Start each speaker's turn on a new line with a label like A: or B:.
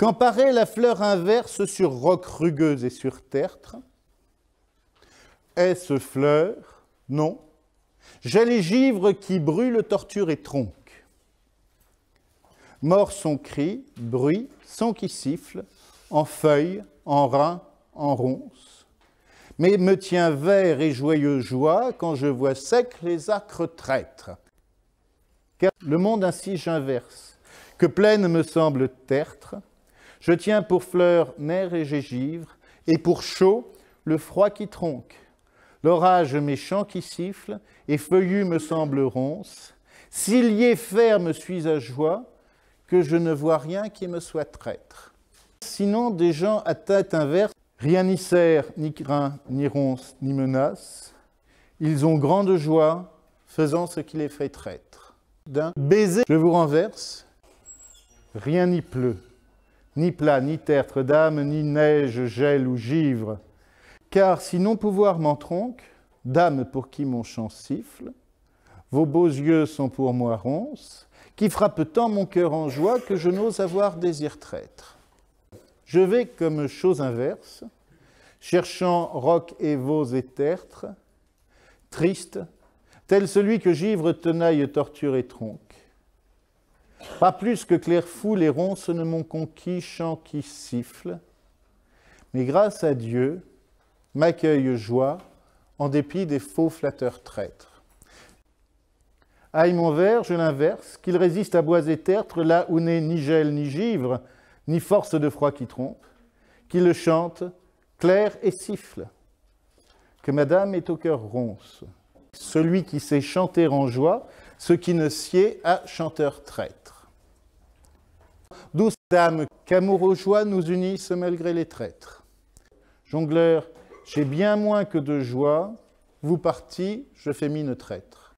A: Quand la fleur inverse sur roc rugueuse et sur tertre, est-ce fleur Non. J'ai les givres qui brûlent, torture et tronquent. Mort son cri, bruit, son qui siffle, en feuilles, en reins, en ronces. Mais me tient vert et joyeux joie quand je vois sec les acres traîtres. Car le monde ainsi j'inverse, que pleine me semble tertre, je tiens pour fleur mer et gégivre, et pour chaud le froid qui tronque. L'orage méchant qui siffle, et feuillus me semblent ronces. S'il y est ferme suis à joie, que je ne vois rien qui me soit traître. Sinon, des gens à tête inverse, rien n'y sert, ni craint, ni ronce, ni menace. Ils ont grande joie, faisant ce qui les fait traître. D'un baiser, je vous renverse, rien n'y pleut ni plat, ni tertre d'âme, ni neige, gel ou givre. Car si non pouvoir m'en tronque, dame pour qui mon chant siffle, vos beaux yeux sont pour moi ronces, qui frappent tant mon cœur en joie que je n'ose avoir désir traître. Je vais comme chose inverse, cherchant roc et veaux et tertres, triste, tel celui que givre, tenaille, torture et tronque pas plus que clairfou les ronces ne m'ont conquis, chant qui siffle. Mais grâce à Dieu, m'accueille joie, en dépit des faux flatteurs traîtres. Aille mon verre, je l'inverse, qu'il résiste à bois et tertre, là où n'est ni gel ni givre, ni force de froid qui trompe, qu'il le chante, clair et siffle, que madame est au cœur ronce. Celui qui sait chanter en joie, ce qui ne sied à chanteur traître qu'amour dames joies nous unissent malgré les traîtres. Jongleur, j'ai bien moins que de joie, vous partis, je fais mine traître.